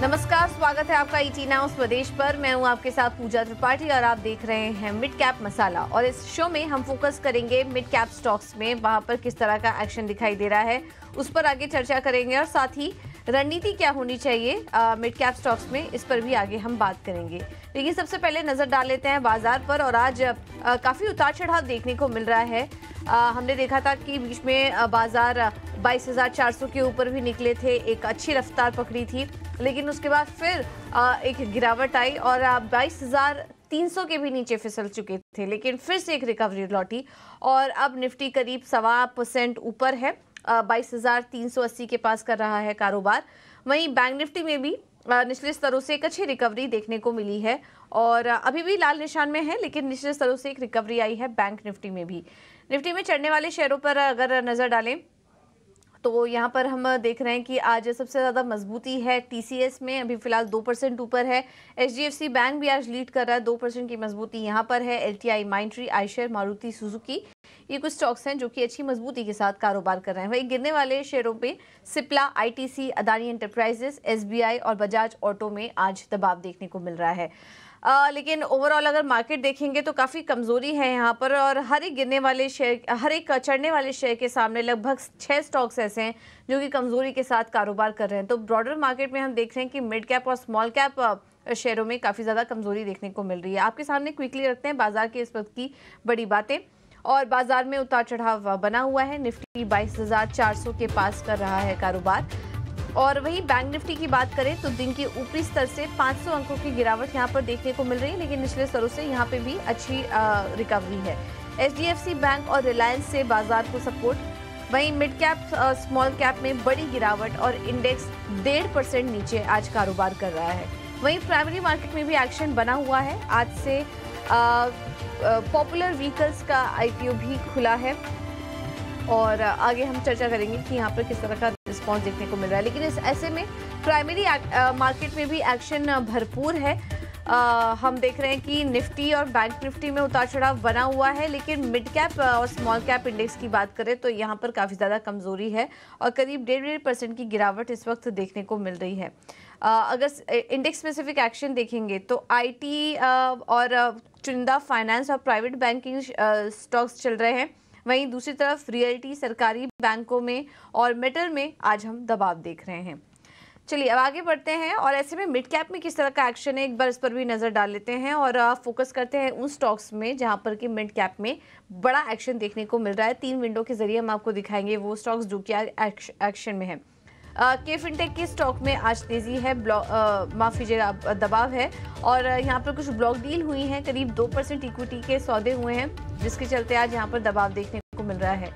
नमस्कार स्वागत है आपका ईटी नाउ स्वदेश पर मैं हूं आपके साथ पूजा त्रिपाठी और आप देख रहे हैं मिड कैप मसाला और इस शो में हम फोकस करेंगे मिड कैप स्टॉक्स में वहां पर किस तरह का एक्शन दिखाई दे रहा है उस पर आगे चर्चा करेंगे और साथ ही रणनीति क्या होनी चाहिए मिड कैप स्टॉक्स में इस पर भी आगे हम बात करेंगे लेकिन सबसे पहले नज़र डाल लेते हैं बाजार पर और आज काफ़ी उतार चढ़ाव देखने को मिल रहा है आ, हमने देखा था कि बीच में बाजार 22,400 के ऊपर भी निकले थे एक अच्छी रफ्तार पकड़ी थी लेकिन उसके बाद फिर आ, एक गिरावट आई और बाईस हज़ार तीन सौ के भी नीचे फिसल चुके थे लेकिन फिर से एक रिकवरी लौटी और अब निफ्टी करीब सवा परसेंट ऊपर है बाईस हज़ार तीन सौ अस्सी के पास कर रहा है कारोबार वहीं बैंक निफ्टी में भी निचले स्तरों से एक अच्छी रिकवरी देखने को मिली है और अभी भी लाल निशान में है लेकिन निचले स्तरों से एक रिकवरी आई है बैंक निफ्टी में भी निफ्टी में चढ़ने वाले शेयरों पर अगर नज़र डालें तो यहाँ पर हम देख रहे हैं कि आज सबसे ज़्यादा मजबूती है टीसीएस में अभी फिलहाल दो परसेंट ऊपर है एचडीएफसी बैंक भी आज लीड कर रहा है दो परसेंट की मजबूती यहाँ पर है LTI Mindtree Eicher Maruti Suzuki ये कुछ स्टॉक्स हैं जो कि अच्छी मजबूती के साथ कारोबार कर रहे हैं वही गिरने वाले शेयरों में सिप्ला आई अदानी एंटरप्राइजेस एस और बजाज ऑटो में आज दबाव देखने को मिल रहा है आ, लेकिन ओवरऑल अगर मार्केट देखेंगे तो काफ़ी कमज़ोरी है यहाँ पर और हर एक गिरने वाले शेयर हर एक चढ़ने वाले शेयर के सामने लगभग छः स्टॉक्स ऐसे हैं जो कि कमज़ोरी के साथ कारोबार कर रहे हैं तो ब्रॉडर मार्केट में हम देख रहे हैं कि मिड कैप और स्मॉल कैप शेयरों में काफ़ी ज़्यादा कमज़ोरी देखने को मिल रही है आपके सामने क्विकली रखते हैं बाजार के इस वक्त की बड़ी बातें और बाजार में उतार चढ़ाव बना हुआ है निफ्टी बाईस के पास कर रहा है कारोबार और वहीं बैंक निफ्टी की बात करें तो दिन के ऊपरी स्तर से 500 अंकों की गिरावट यहाँ पर देखने को मिल रही है लेकिन निचले स्तरों से यहाँ पे भी अच्छी रिकवरी है एच बैंक और रिलायंस से बाजार को सपोर्ट वहीं मिड कैप स्मॉल कैप में बड़ी गिरावट और इंडेक्स डेढ़ परसेंट नीचे आज कारोबार कर रहा है वहीं प्राइमरी मार्केट में भी एक्शन बना हुआ है आज से पॉपुलर व्हीकल्स का आईपीओ भी खुला है और आगे हम चर्चा करेंगे कि यहाँ पर किस तरह का रिस्पॉन्स देखने को मिल रहा है लेकिन इस ऐसे में प्राइमरी मार्केट में भी एक्शन भरपूर है आ, हम देख रहे हैं कि निफ्टी और बैंक निफ्टी में उतार चढ़ाव बना हुआ है लेकिन मिड कैप और स्मॉल कैप इंडेक्स की बात करें तो यहाँ पर काफ़ी ज़्यादा कमज़ोरी है और करीब डेढ़ डेढ़ परसेंट की गिरावट इस वक्त देखने को मिल रही है आ, अगर इंडेक्स स्पेसिफिक एक्शन देखेंगे तो आईटी और चुनिंदा फाइनेंस और प्राइवेट बैंकिंग स्टॉक्स चल रहे हैं वहीं दूसरी तरफ रियल्टी सरकारी बैंकों में और मेटल में आज हम दबाव देख रहे हैं चलिए अब आगे बढ़ते हैं और ऐसे में मिड कैप में किस तरह का एक्शन है एक बार इस पर भी नज़र डाल लेते हैं और फोकस करते हैं उन स्टॉक्स में जहां पर कि मिड कैप में बड़ा एक्शन देखने को मिल रहा है तीन विंडो के जरिए हम आपको दिखाएंगे वो स्टॉक्स जो कि एक्शन में है के फिनटेक के स्टॉक में आज तेजी है माफी जरा दबाव है और यहाँ पर कुछ ब्लॉक डील हुई हैं करीब दो परसेंट इक्विटी के सौदे हुए हैं जिसके चलते आज यहाँ पर दबाव देखने को मिल रहा है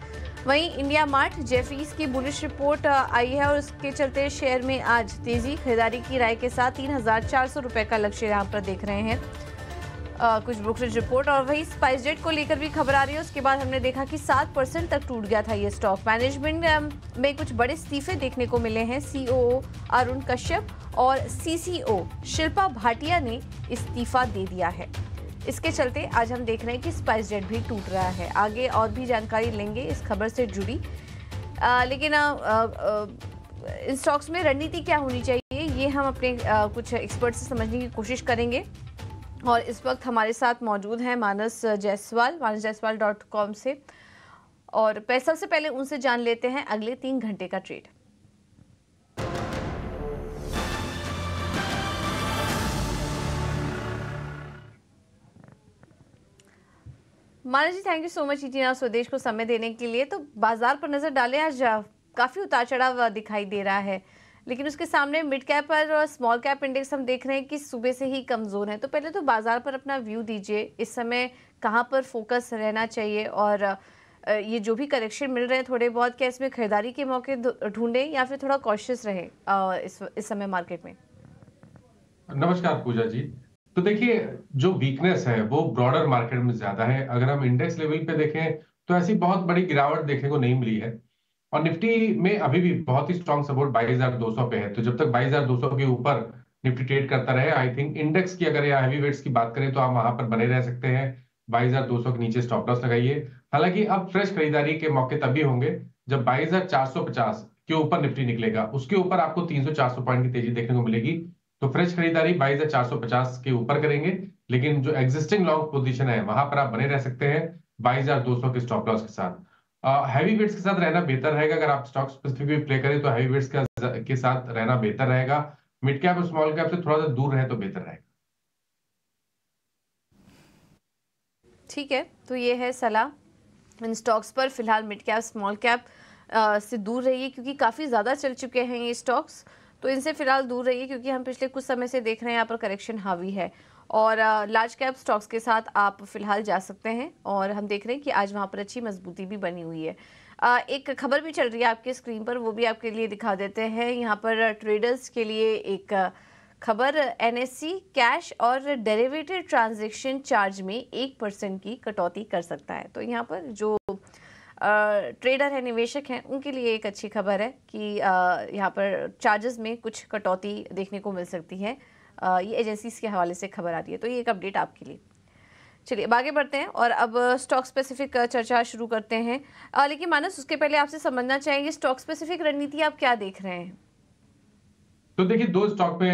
वहीं इंडिया मार्ट जेफरीज की बुलिश रिपोर्ट आई है और उसके चलते शेयर में आज तेजी खरीदारी की राय के साथ तीन हजार चार सौ का लक्ष्य यहाँ पर देख रहे हैं आ, कुछ ब्रोकरेज रिपोर्ट और वही स्पाइस जेट को लेकर भी खबर आ रही है उसके बाद हमने देखा कि सात परसेंट तक टूट गया था ये स्टॉक मैनेजमेंट में कुछ बड़े इस्तीफे देखने को मिले हैं सीओओ अरुण कश्यप और सीसीओ शिल्पा भाटिया ने इस्तीफा दे दिया है इसके चलते आज हम देख रहे हैं कि स्पाइस जेट भी टूट रहा है आगे और भी जानकारी लेंगे इस खबर से जुड़ी आ, लेकिन आ, आ, इन स्टॉक्स में रणनीति क्या होनी चाहिए ये हम अपने आ, कुछ एक्सपर्ट से समझने की कोशिश करेंगे और इस वक्त हमारे साथ मौजूद हैं मानस जायसवाल मानस जायसवाल डॉट कॉम से और से पहले उनसे जान लेते हैं अगले तीन घंटे का trade Manas ji thank you so much ET Now Swadesh को समय देने के लिए तो बाजार पर नजर डालें आज काफी उतार चढ़ाव दिखाई दे रहा है लेकिन उसके सामने मिड कैप और स्मॉल कैप इंडेक्स हम देख रहे हैं कि सुबह से ही कमज़ोर है तो पहले तो बाज़ार पर अपना व्यू दीजिए इस समय कहाँ पर फोकस रहना चाहिए और ये जो भी करेक्शन मिल रहे हैं थोड़े बहुत क्या इसमें खरीदारी के मौके ढूंढें या फिर थोड़ा कॉशियस रहे इस, इस समय मार्केट में नमस्कार पूजा जी तो देखिए जो वीकनेस है वो ब्रॉडर मार्केट में ज्यादा है अगर हम इंडेक्स लेवल पे देखें तो ऐसी बहुत बड़ी गिरावट देखने को नहीं मिली है और निफ्टी में अभी भी बहुत ही स्ट्रॉन्ग सपोर्ट 22,200 पे है तो जब तक 22,200 के ऊपर निफ्टी ट्रेड करता रहे आई थिंक इंडेक्स की अगर या हैवी वेट्स की बात करें तो आप वहां पर बने रह सकते हैं 22,200 के नीचे स्टॉप लॉस लगाइए हालांकि अब फ्रेश खरीदारी के मौके तभी होंगे जब पचास के ऊपर निफ्टी निकलेगा उसके ऊपर आपको चार सौ पॉइंट की तेजी देखने को मिलेगी तो फ्रेश खरीदारी पचास के ऊपर करेंगे लेकिन जो एग्जिस्टिंग लॉन्ग पोजिशन है वहां पर आप बने रह सकते हैं सौ के स्टॉप लॉस के साथ हैवी uh, वेट्स के साथ रहना बेहतर रहेगा अगर आप स्टॉक स्पेसिफिकली प्ले करें तो हैवी वेट्स के साथ रहना बेहतर रहेगा मिड कैप और स्मॉल कैप से थोड़ा सा दूर रहे तो बेहतर रहेगा ठीक है तो ये है सलाह इन स्टॉक्स पर फिलहाल मिड कैप स्मॉल कैप से दूर रहिए क्योंकि काफ़ी ज़्यादा चल चुके हैं ये स्टॉक्स तो इनसे फिलहाल दूर रहिए क्योंकि हम पिछले कुछ समय से देख रहे हैं यहाँ पर करेक्शन हावी है और लार्ज कैप स्टॉक्स के साथ आप फिलहाल जा सकते हैं और हम देख रहे हैं कि आज वहाँ पर अच्छी मजबूती भी बनी हुई है एक खबर भी चल रही है आपके स्क्रीन पर वो भी आपके लिए दिखा देते हैं यहाँ पर ट्रेडर्स के लिए एक खबर एन कैश और डेरिवेटिव ट्रांजेक्शन चार्ज में एक परसेंट की कटौती कर सकता है तो यहाँ पर जो ट्रेडर है निवेशक हैं उनके लिए एक अच्छी खबर है कि यहाँ पर चार्जेस में कुछ कटौती देखने को मिल सकती है ये एजेंसीज़ के हवाले से खबर आ रही है तो ये एक अपडेट आपके लिए चलिए अब आगे बढ़ते हैं और अब स्टॉक स्पेसिफिक चर्चा शुरू करते हैं लेकिन मानस उसके पहले आपसे समझना चाहेंगे स्टॉक स्पेसिफिक रणनीति आप क्या देख रहे हैं तो देखिए दो स्टॉक पे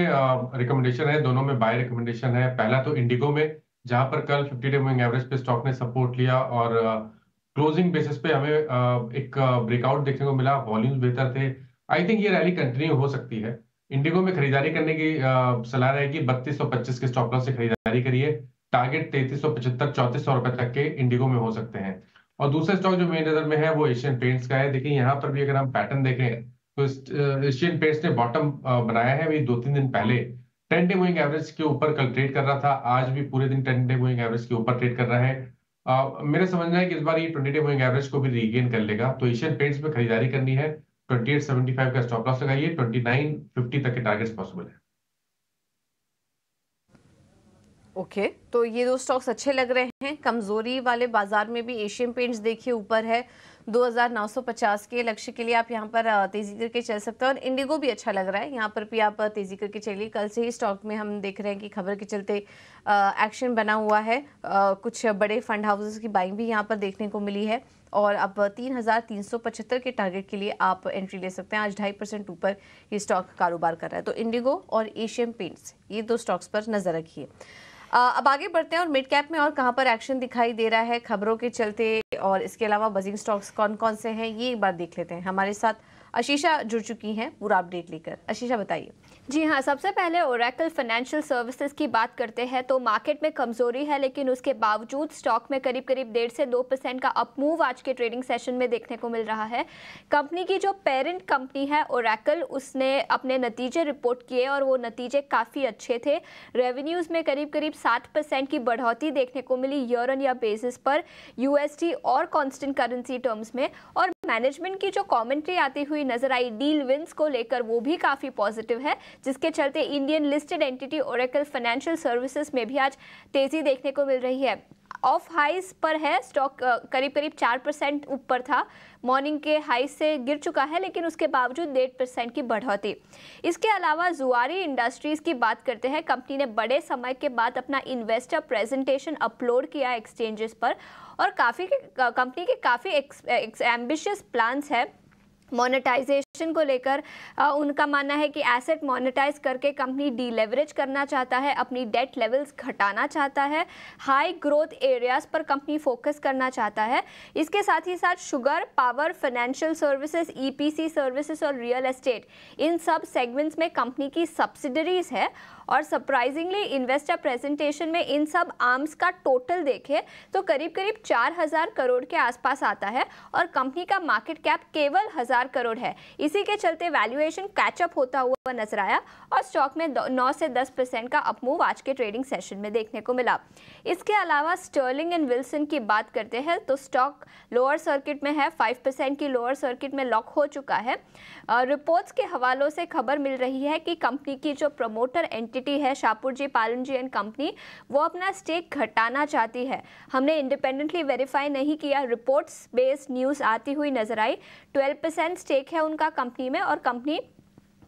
रिकमेंडेशन है दोनों में बाय रिकमेंडेशन है पहला तो इंडिगो में जहां पर कल 50 डे मूविंग एवरेज पे स्टॉक ने सपोर्ट लिया और क्लोजिंग बेसिस पे हमें एक ब्रेकआउट देखने को मिला वॉल्यूम्स बेहतर थे आई थिंक ये रैली कंटिन्यू हो सकती है इंडिगो में खरीदारी करने की सलाह रहेगी बत्तीस सौ पच्चीस के स्टॉप लॉस से खरीदारी करिए टारगेट तैतीस सौ पचहत्तर चौतीस सौ रुपए तक के इंडिगो में हो सकते हैं और दूसरा स्टॉक जो मेरी नजर में है वो एशियन पेंट्स का है देखिए यहाँ पर भी अगर हम पैटर्न देखें तो एशियन पेंट्स ने बॉटम बनाया है अभी दो तीन दिन पहले टेन डे मूविंग एवरेज के ऊपर कल ट्रेड कर रहा था आज भी पूरे दिन टेन डे मूविंग एवरेज के ऊपर ट्रेड कर रहा है मेरे समझना है कि इस बार ये ट्वेंटी डे मूविंग एवरेज को भी रीगेन कर लेगा तो एशियन पेंट्स में खरीदारी करनी है 2875 का स्टॉप लॉस लगाइए 2950 तक के टारगेट्स पॉसिबल है ओके okay, तो ये दो स्टॉक्स अच्छे लग रहे हैं कमजोरी वाले बाजार में भी एशियन पेंट्स देखिए ऊपर है 2950 के लक्ष्य के लिए आप यहाँ पर तेजी करके चल सकते हैं और इंडिगो भी अच्छा लग रहा है यहाँ पर भी आप तेजी करके चलिए कल से ही स्टॉक में हम देख रहे हैं कि खबर के चलते एक्शन बना हुआ है आ, कुछ बड़े फंड हाउसेस की बाइंग भी यहाँ पर देखने को मिली है और अब तीन के टारगेट के लिए आप एंट्री ले सकते हैं आज ढाई परसेंट ऊपर ये स्टॉक कारोबार कर रहा है तो इंडिगो और एशियन पेंट्स ये दो स्टॉक्स पर नजर रखिए अब आगे बढ़ते हैं और मिड कैप में और कहाँ पर एक्शन दिखाई दे रहा है खबरों के चलते और इसके अलावा बजिंग स्टॉक्स कौन कौन से हैं ये एक बार देख लेते हैं हमारे साथ आशीषा जुड़ चुकी हैं पूरा अपडेट लेकर आशीषा बताइए जी हाँ सबसे पहले ओरेकल फाइनेंशियल सर्विसेज की बात करते हैं तो मार्केट में कमजोरी है लेकिन उसके बावजूद स्टॉक में करीब करीब डेढ़ से दो परसेंट का अपमूव आज के ट्रेडिंग सेशन में देखने को मिल रहा है कंपनी की जो पेरेंट कंपनी है ओरेकल उसने अपने नतीजे रिपोर्ट किए और वो नतीजे काफ़ी अच्छे थे रेवेन्यूज़ में करीब करीब सात परसेंट की बढ़ोतरी देखने को मिली ईयर ऑन ईयर बेसिस पर यू और कॉन्स्टेंट करेंसी टर्म्स में और मैनेजमेंट की जो कमेंट्री आती हुई नजर आई डील विंस को लेकर वो भी काफ़ी पॉजिटिव है जिसके चलते Indian listed entity Oracle Financial Services में भी आज तेज़ी देखने को मिल रही है ऑफ हाइस पर है स्टॉक करीब करीब चार परसेंट ऊपर था मॉर्निंग के हाई से गिर चुका है लेकिन उसके बावजूद डेढ़ परसेंट की बढ़ोतरी इसके अलावा जुआरी इंडस्ट्रीज़ की बात करते हैं कंपनी ने बड़े समय के बाद अपना इन्वेस्टर प्रेजेंटेशन अपलोड किया एक्सचेंजेस पर और काफ़ी कंपनी के काफ़ी एम्बिशियस प्लान्स हैं मोनेटाइजेशन को लेकर उनका मानना है कि एसेट मोनेटाइज करके कंपनी डीलेवरेज करना चाहता है अपनी डेट लेवल्स घटाना चाहता है हाई ग्रोथ एरियाज पर कंपनी फोकस करना चाहता है इसके साथ ही साथ sugar power financial services EPC services और रियल एस्टेट इन सब सेगमेंट्स में कंपनी की सब्सिडरीज है और सरप्राइजिंगली इन्वेस्टर प्रेजेंटेशन में इन सब आर्म्स का टोटल देखें तो करीब करीब 4000 करोड़ के आसपास आता है और कंपनी का मार्केट कैप केवल हज़ार करोड़ है इसी के चलते वैल्यूएशन कैचअप होता हुआ नजर आया और स्टॉक में नौ से दस परसेंट का अपमूव आज के ट्रेडिंग सेशन में देखने को मिला इसके अलावा स्टर्लिंग एंड विल्सन की बात करते हैं तो स्टॉक लोअर सर्किट में है फाइव परसेंट की लोअर सर्किट में लॉक हो चुका है रिपोर्ट्स के हवालों से खबर मिल रही है कि कंपनी की जो प्रमोटर एंटिटी है शाहपुर जी पालन जी एंड कंपनी वो अपना स्टेक घटाना चाहती है हमने इंडिपेंडेंटली वेरीफाई नहीं किया रिपोर्ट्स बेस्ड न्यूज़ आती हुई नजर आई ट्वेल्व परसेंट स्टेक है उनका कंपनी में और कंपनी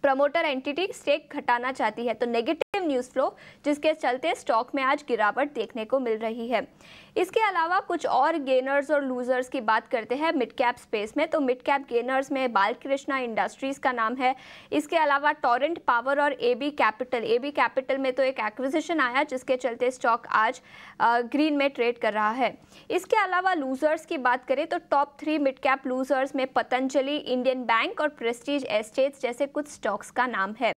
प्रमोटर एंटिटी स्टेक घटाना चाहती है तो नेगेटिव न्यूज फ्लो जिसके चलते स्टॉक में आज गिरावट देखने को मिल रही है इसके अलावा कुछ और गेनर्स और लूजर्स की बात करते हैं मिड कैप स्पेस में तो मिड कैप गेनर्स में बालकृष्णा इंडस्ट्रीज का नाम है इसके अलावा टॉरेंट पावर और A B capital A B capital में तो एक एक्विजिशन आया जिसके चलते स्टॉक आज ग्रीन में ट्रेड कर रहा है इसके अलावा लूजर्स की बात करें तो top three mid cap losers में पतंजलि इंडियन बैंक और प्रेस्टीज एस्टेट्स जैसे कुछ स्टॉक्स का नाम है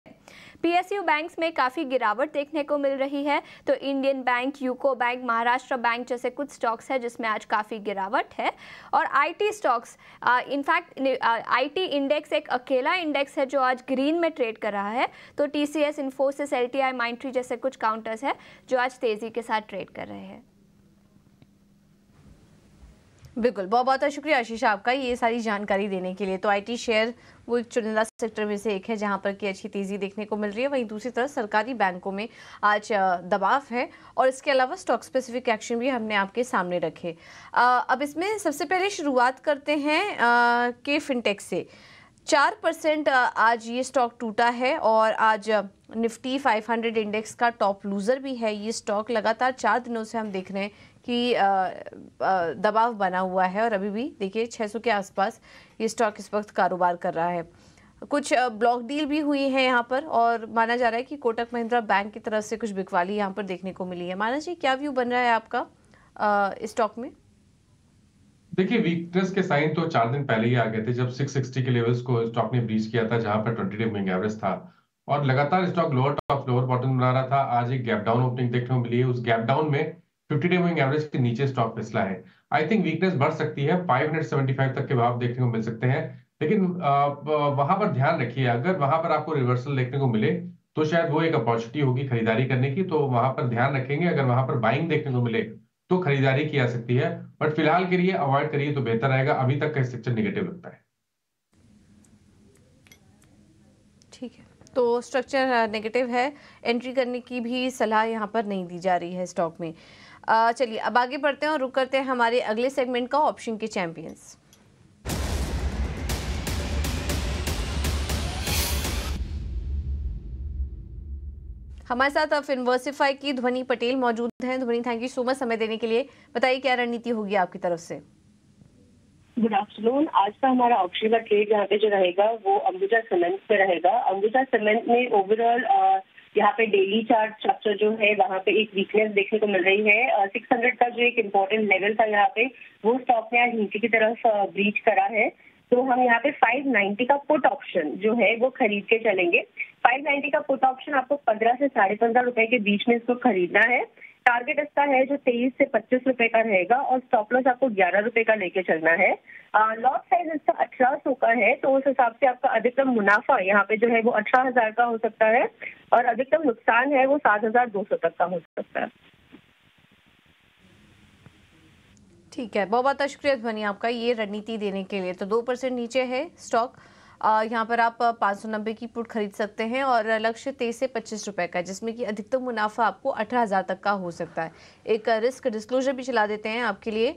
पीएसयू बैंक्स में काफ़ी गिरावट देखने को मिल रही है तो Indian Bank UCO Bank Maharashtra Bank जैसे कुछ स्टॉक्स हैं जिसमें आज काफ़ी गिरावट है और IT stocks in fact IT index एक अकेला इंडेक्स है जो आज ग्रीन में ट्रेड कर रहा है तो टी इन्फोसिस एस जैसे कुछ काउंटर्स है जो आज तेज़ी के साथ ट्रेड कर रहे हैं बिल्कुल बहुत बहुत शुक्रिया आशीष आपका ये सारी जानकारी देने के लिए तो आईटी शेयर वो एक चुनिंदा सेक्टर में से एक है जहां पर की अच्छी तेज़ी देखने को मिल रही है वहीं दूसरी तरफ सरकारी बैंकों में आज दबाव है और इसके अलावा स्टॉक स्पेसिफिक एक्शन भी हमने आपके सामने रखे अब इसमें सबसे पहले शुरुआत करते हैं के फिनटेक से चार परसेंट आज ये स्टॉक टूटा है और आज निफ्टी 500 इंडेक्स का टॉप लूज़र भी है ये स्टॉक लगातार चार दिनों से हम देख रहे हैं कि दबाव बना हुआ है और अभी भी देखिए 600 के आसपास ये स्टॉक इस वक्त कारोबार कर रहा है कुछ ब्लॉक डील भी हुई है यहाँ पर और माना जा रहा है कि कोटक महिंद्रा बैंक की तरफ से कुछ बिकवाली यहाँ पर देखने को मिली है माना जी क्या व्यू बन रहा है आपका स्टॉक में देखिए वीकनेस के साइन तो चार दिन पहले ही आ गए थे जब 660 के लेवल्स को स्टॉक ने ब्रीच किया था जहां पर 20 डे मूविंग एवरेज था और लगातार stock lower top lower bottom बना रहा था आज एक गैप डाउन ओपनिंग देखने को मिली है उस गैप डाउन में फिफ्टी डे मूविंग एवरेज के नीचे स्टॉक फिसला है आई थिंक वीकनेस बढ़ सकती है 575 तक के भाव देखने को मिल सकते हैं लेकिन वहां पर ध्यान रखिए अगर वहां पर आपको रिवर्सल देखने को मिले तो शायद वो एक अपॉर्चुनिटी होगी खरीदारी करने की तो वहां पर ध्यान रखेंगे अगर वहां पर बाइंग देखने को मिले तो खरीदारी की जा सकती है बट फिलहाल के लिए अवॉइड करिए तो बेहतर रहेगा अभी तक का स्ट्रक्चर निगेटिव लगता है ठीक है तो स्ट्रक्चर नेगेटिव है एंट्री करने की भी सलाह यहाँ पर नहीं दी जा रही है स्टॉक में चलिए अब आगे बढ़ते हैं और रुक करते हैं हमारे अगले सेगमेंट का ऑप्शन के चैंपियंस हमारे साथ अब इन्वर्सिफाई की ध्वनि पटेल मौजूद हैं ध्वनि थैंक यू सो मच समय देने के लिए बताइए क्या रणनीति होगी आपकी तरफ से गुड आफ्टरनून आज का हमारा ऑप्शन का ट्रेड यहाँ पे जो रहेगा वो अंबुजा सीमेंट पे रहेगा अंबुजा सीमेंट में ओवरऑल यहाँ पे डेली चार्ट स्ट्रक्चर जो है वहाँ पे एक वीकनेस देखने को मिल रही है सिक्स हंड्रेड का जो एक इम्पोर्टेंट लेवल था यहाँ पे वो स्टॉक ने आज नीचे की तरफ ब्रीच करा है तो हम यहाँ पे 590 का पुट ऑप्शन जो है वो खरीद के चलेंगे 590 का पुट ऑप्शन आपको 15 से साढ़े पंद्रह रुपए के बीच में इसको खरीदना है टारगेट इसका है जो तेईस से पच्चीस रुपए का रहेगा और स्टॉप लॉस आपको ग्यारह रुपए का लेके चलना है लॉट साइज इसका अठारह सौ का है तो उस हिसाब से आपका अधिकतम मुनाफा यहाँ पे जो है वो अठारह हजार का हो सकता है और अधिकतम नुकसान है वो सात हजार दो सौ तक का हो सकता है ठीक है बहुत बहुत शुक्रिया ध्वनि आपका ये रणनीति देने के लिए तो दो परसेंट नीचे है स्टॉक यहाँ पर आप पाँच सौ नब्बे की पुट खरीद सकते हैं और लक्ष्य तेईस से पच्चीस रुपये का जिसमें कि अधिकतम मुनाफा आपको अठारह हज़ार तक का हो सकता है एक रिस्क डिस्क्लोजर भी चला देते हैं आपके लिए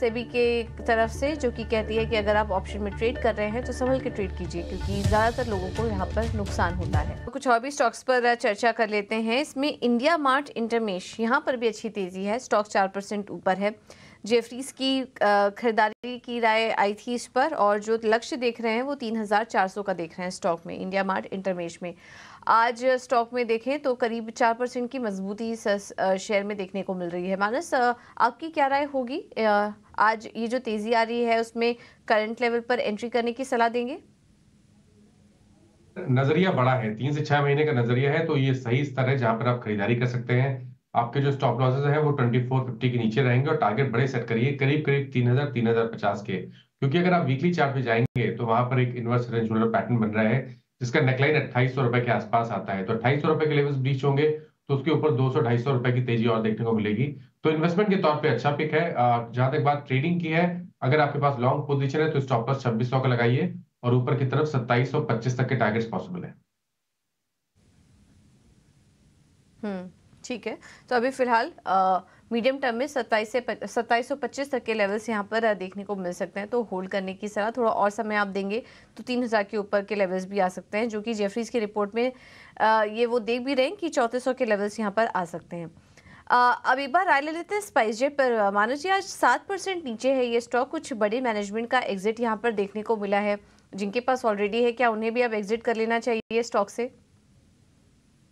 सेबी के तरफ से जो कि कहती है कि अगर आप ऑप्शन में ट्रेड कर रहे हैं तो संभल के ट्रेड कीजिए क्योंकि ज़्यादातर लोगों को यहाँ पर नुकसान होता है कुछ और भी स्टॉक्स पर चर्चा कर लेते हैं इसमें इंडिया मार्ट इंटरमेश यहाँ पर भी अच्छी तेज़ी है स्टॉक चार ऊपर है जेफरीज की खरीदारी की राय आई थी इस पर और जो लक्ष्य देख रहे हैं वो तीन हजार चार सौ का देख रहे हैं स्टॉक में इंडिया मार्ट इंटरमेश में आज स्टॉक में देखें तो करीब चार परसेंट की मजबूती शेयर में देखने को मिल रही है मानस आपकी क्या राय होगी आज ये जो तेज़ी आ रही है उसमें करंट लेवल पर एंट्री करने की सलाह देंगे नजरिया बड़ा है तीन से छह महीने का नजरिया है तो ये सही स्तर है जहां पर आप खरीदारी कर सकते हैं आपके जो स्टॉप लॉसेस है वो 2450 के नीचे रहेंगे और टारगेट बड़े सेट करिए करीब करीब 3000 3050 के क्योंकि अगर आप वीकली चार्ट पे जाएंगे तो वहां पर एक इन्वर्स रेंज पैटर्न बन रहा है जिसका नेकलाइन अट्ठाईस रुपए के आसपास आता है तो अट्ठाईस रुपए के लेवल ब्रीच होंगे तो उसके ऊपर दो सौ ढाई सौ रुपए की तेजी और देखने को मिलेगी तो इन्वेस्टमेंट के तौर पर अच्छा पिक है जहां तक बात ट्रेडिंग की है अगर आपके पास लॉन्ग पोजिशन है तो स्टॉप लॉस छब्बीस का लगाइए और ऊपर की तरफ सत्ताईस पच्चीस तक के टारगेट पॉसिबल है ठीक है तो अभी फिलहाल मीडियम टर्म में सत्ताईस से सत्ताईस सौ पच्चीस तक के लेवल्स यहाँ पर देखने को मिल सकते हैं तो होल्ड करने की सलाह थोड़ा और समय आप देंगे तो तीन हज़ार के ऊपर के लेवल्स भी आ सकते हैं जो कि जेफरीज की रिपोर्ट में आ, ये वो देख भी रहे हैं कि चौंतीस सौ के लेवल्स यहाँ पर आ सकते हैं अब एक बार राय ले लेते हैं स्पाइस जेट पर मानो जी आज सात परसेंट नीचे है ये स्टॉक कुछ बड़े मैनेजमेंट का एग्जिट यहाँ पर देखने को मिला है जिनके पास ऑलरेडी है क्या उन्हें भी अब एग्जिट कर लेना चाहिए स्टॉक से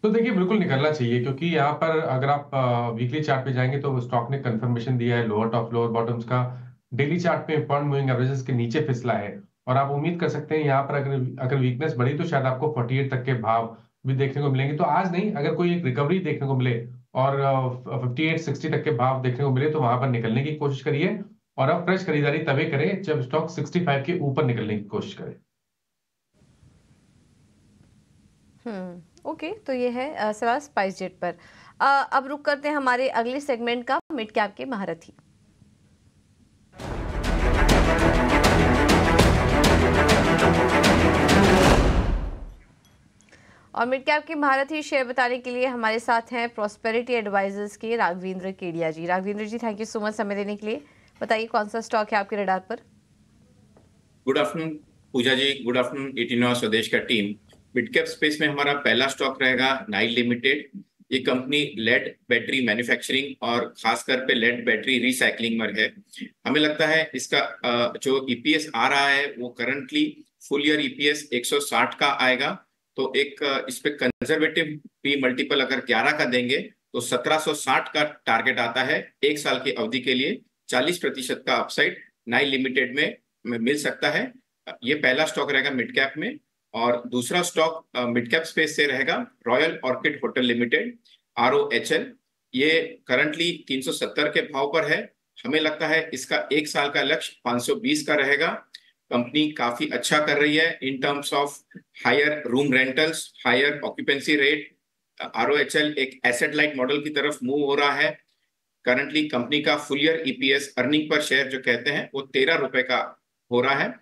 तो देखिए, बिल्कुल निकलना चाहिए क्योंकि यहाँ पर अगर आप वीकली चार्ट पे जाएंगे तो स्टॉक ने कन्फर्मेशन दिया है लोअर टॉप, लोअर बॉटम्स का। डेली चार्ट पे मूविंग एवरेजेस के नीचे फिसला है और आप उम्मीद कर सकते हैं यहाँ पर अगर अगर वीकनेस बढ़ी तो शायद आपको फोर्टी तक के भाव भी देखने को मिलेंगे। तो आज नहीं, अगर कोई एक रिकवरी देखने को मिले और फिफ्टी एट सिक्सटी तक के भाव देखने को मिले तो वहां पर निकलने की कोशिश करिए और आप फ्रेश खरीदारी तभी करें जब स्टॉक सिक्सटी फाइव के ऊपर निकलने की कोशिश करे। hmm. हम्म। ओके तो ये है सवाल स्पाइस जेट पर अब रुक करते हैं हमारे अगले सेगमेंट का मिड कैप के महारथी और मिड कैप के महारथी शेयर बताने के लिए हमारे साथ हैं प्रॉस्पेरिटी एडवाइजर्स के Raghavendra Kedia ji Raghavendra ji thank you so much समय देने के लिए बताइए कौन सा स्टॉक है आपके रडार पर good afternoon Pooja ji good afternoon ET Now Swadesh का टीम मिड कैप स्पेस में हमारा पहला स्टॉक रहेगा नाइल लिमिटेड ये कंपनी लेड बैटरी मैन्युफैक्चरिंग और खासकर पे लेड बैटरी रिसाइकलिंग में है हमें लगता है इसका जो ईपीएस e आ रहा है वो करंटली फुल ईयर ईपीएस 160 का आएगा तो एक इस पे कंजर्वेटिव पी मल्टीपल अगर 11 का देंगे तो 1760 का टारगेट आता है एक साल की अवधि के लिए 40 प्रतिशत का अपसाइड नाइन लिमिटेड में मिल सकता है ये पहला स्टॉक रहेगा मिड कैप में और दूसरा स्टॉक मिड कैप स्पेस से रहेगा रॉयल ऑर्किड होटल लिमिटेड आर ये करंटली 370 के भाव पर है हमें लगता है इसका एक साल का लक्ष्य 520 का रहेगा कंपनी काफी अच्छा कर रही है in terms of higher room rentals higher occupancy rate आर एक एसेट लाइट मॉडल की तरफ मूव हो रहा है करंटली कंपनी का full year EPS earning per share जो कहते हैं वो तेरह रुपए का हो रहा है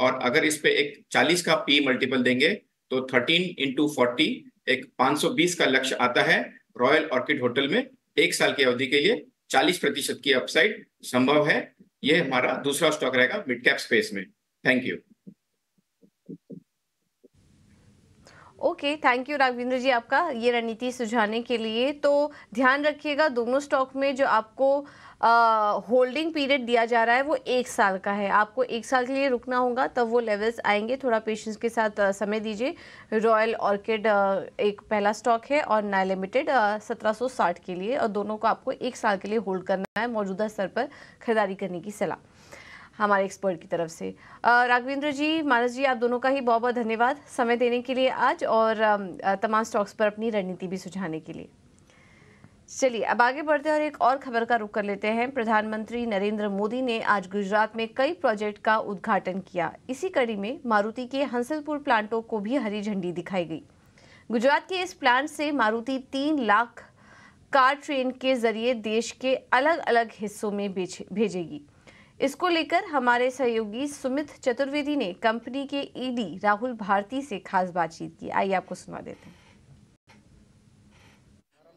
और अगर इस पे एक 40 का पी मल्टीपल देंगे तो 13 इंटू फोर्टी एक 520 का लक्ष्य आता है रॉयल ऑर्किड होटल में एक साल की अवधि के लिए 40 प्रतिशत की अपसाइड संभव है यह हमारा दूसरा स्टॉक रहेगा मिड कैप स्पेस में thank you okay thank you Raghavendra ji आपका ये रणनीति सुझाने के लिए तो ध्यान रखिएगा दोनों स्टॉक में जो आपको होल्डिंग पीरियड दिया जा रहा है वो एक साल का है आपको एक साल के लिए रुकना होगा तब वो लेवल्स आएंगे थोड़ा पेशेंस के साथ आ, समय दीजिए रॉयल ऑर्किड एक पहला स्टॉक है और ना लिमिटेड सत्रह साठ के लिए और दोनों को आपको एक साल के लिए होल्ड करना है मौजूदा स्तर पर खरीदारी करने की सलाह हमारे एक्सपर्ट की तरफ से राघवेंद्र जी मानस जी आप दोनों का ही बहुत बहुत धन्यवाद समय देने के लिए आज और तमाम स्टॉक्स पर अपनी रणनीति भी सुझाने के लिए चलिए अब आगे बढ़ते हैं और एक और खबर का रुख कर लेते हैं प्रधानमंत्री नरेंद्र मोदी ने आज गुजरात में कई प्रोजेक्ट का उद्घाटन किया इसी कड़ी में मारुति के हंसलपुर प्लांटों को भी हरी झंडी दिखाई गई गुजरात के इस प्लांट से मारुति तीन लाख कार ट्रेन के जरिए देश के अलग अलग हिस्सों में भेजेगी इसको लेकर हमारे सहयोगी सुमित चतुर्वेदी ने कंपनी के ईडी राहुल भारती से खास बातचीत की आइए आपको सुना देते हैं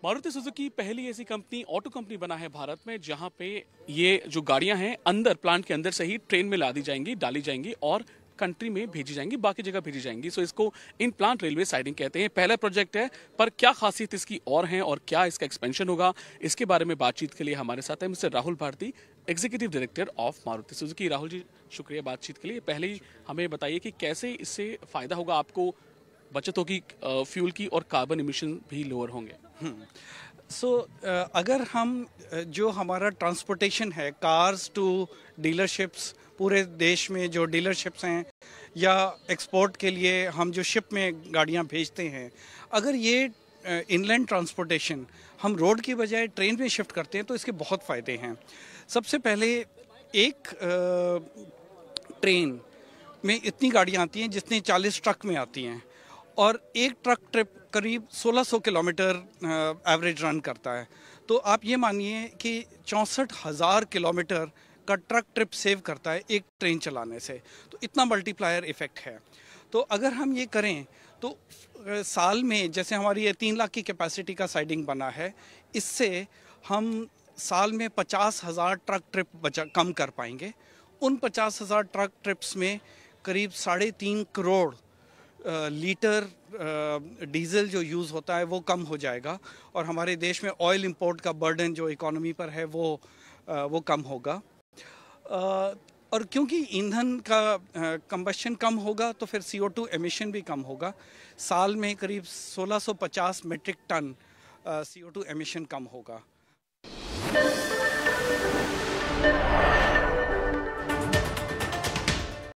मारुति सुजुकी पहली ऐसी कंपनी ऑटो कंपनी बना है भारत में जहां पे ये जो गाड़ियां हैं अंदर प्लांट के अंदर से ही ट्रेन में ला दी जाएंगी डाली जाएंगी और कंट्री में भेजी जाएंगी बाकी जगह भेजी जाएंगी सो इसको इन प्लांट रेलवे साइडिंग कहते हैं पहला प्रोजेक्ट है पर क्या खासियत इसकी और है और क्या इसका एक्सपेंशन होगा इसके बारे में बातचीत के लिए हमारे साथ है mister Rahul Bharti executive director of Maruti Suzuki Rahul ji शुक्रिया बातचीत के लिए पहले ही हमें बताइए कि कैसे इससे फ़ायदा होगा आपको बचत होगी फ्यूल की और कार्बन इमिशन भी लोअर होंगे सो हम्म। so, uh, अगर हम uh, जो हमारा ट्रांसपोर्टेशन है कार्स टू डीलरशिप्स पूरे देश में जो डीलरशिप्स हैं या एक्सपोर्ट के लिए हम जो शिप में गाड़ियां भेजते हैं अगर ये इनलैंड uh, ट्रांसपोर्टेशन हम रोड की बजाय ट्रेन में शिफ्ट करते हैं तो इसके बहुत फ़ायदे हैं सबसे पहले एक uh, ट्रेन में इतनी गाड़ियाँ आती हैं जितनी चालीस ट्रक में आती हैं और एक ट्रक ट्रिप करीब 1600 किलोमीटर एवरेज रन करता है तो आप ये मानिए कि चौंसठ हज़ार किलोमीटर का ट्रक ट्रिप सेव करता है एक ट्रेन चलाने से तो इतना मल्टीप्लायर इफ़ेक्ट है तो अगर हम ये करें तो साल में जैसे हमारी ये तीन लाख की कैपेसिटी का साइडिंग बना है इससे हम साल में पचास हज़ार ट्रक ट्रिप बचा कम कर पाएंगे उन पचास हज़ार ट्रक ट्रिप्स में करीब साढ़े तीन करोड़ लीटर डीजल जो यूज़ होता है वो कम हो जाएगा और हमारे देश में ऑयल इंपोर्ट का बर्डन जो इकोनॉमी पर है वो वो कम होगा और क्योंकि ईंधन का कम्बशन कम होगा तो फिर सी ओ टू एमिशन भी कम होगा साल में करीब 1650 metric ton C O two emission कम होगा